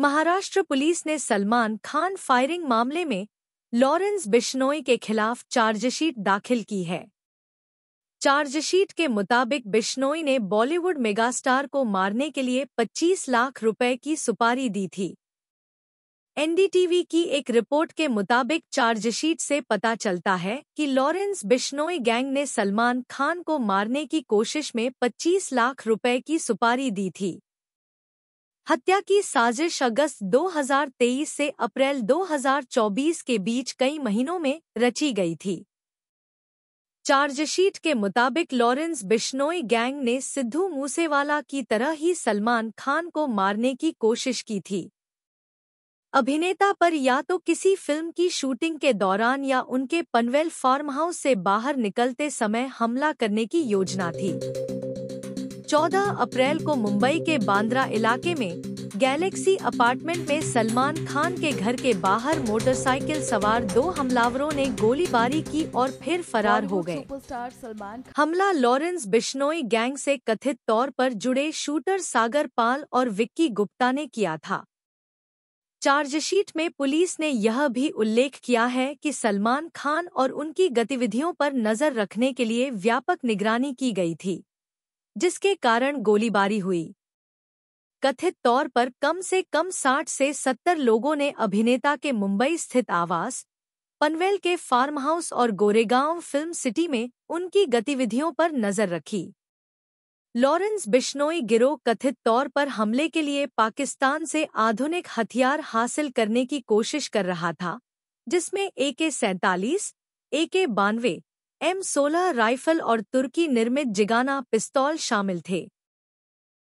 Maharashtra police ने Salman Khan firing मामले में लॉरेंस बिश्नोई के खिलाफ चार्जशीट दाखिल की है चार्जशीट के मुताबिक बिश्नोई ने बॉलीवुड मेगास्टार को मारने के लिए 25 लाख रुपए की सुपारी दी थी एनडीटीवी की एक रिपोर्ट के मुताबिक चार्जशीट से पता चलता है कि लॉरेंस बिश्नोई गैंग ने सलमान खान को मारने की कोशिश में 25 लाख रुपए की सुपारी दी थी हत्या की साजिश अगस्त 2023 से अप्रैल 2024 के बीच कई महीनों में रची गई थी चार्जशीट के मुताबिक लॉरेंस बिश्नोई गैंग ने सिद्धू मूसेवाला की तरह ही सलमान खान को मारने की कोशिश की थी अभिनेता पर या तो किसी फिल्म की शूटिंग के दौरान या उनके पनवेल फार्म हाउस से बाहर निकलते समय हमला करने की योजना थी 14 अप्रैल को मुंबई के बांद्रा इलाके में गैलेक्सी अपार्टमेंट में सलमान खान के घर के बाहर मोटरसाइकिल सवार दो हमलावरों ने गोलीबारी की और फिर फरार हो गए हमला लॉरेंस बिश्नोई गैंग से कथित तौर पर जुड़े शूटर सागर पाल और विक्की गुप्ता ने किया था चार्जशीट में पुलिस ने यह भी उल्लेख किया है कि सलमान खान और उनकी गतिविधियों पर नजर रखने के लिए व्यापक निगरानी की गई थी जिसके कारण गोलीबारी हुई कथित तौर पर कम से कम 60 से 70 लोगों ने अभिनेता के मुंबई स्थित आवास पनवेल के फार्म हाउस और गोरेगांव फिल्म सिटी में उनकी गतिविधियों पर नजर रखी लॉरेंस बिश्नोई गिरोह कथित तौर पर हमले के लिए पाकिस्तान से आधुनिक हथियार हासिल करने की कोशिश कर रहा था जिसमें ए के सैंतालीस ए के बानवे एम सोलह राइफल और तुर्की निर्मित जिगाना पिस्तौल शामिल थे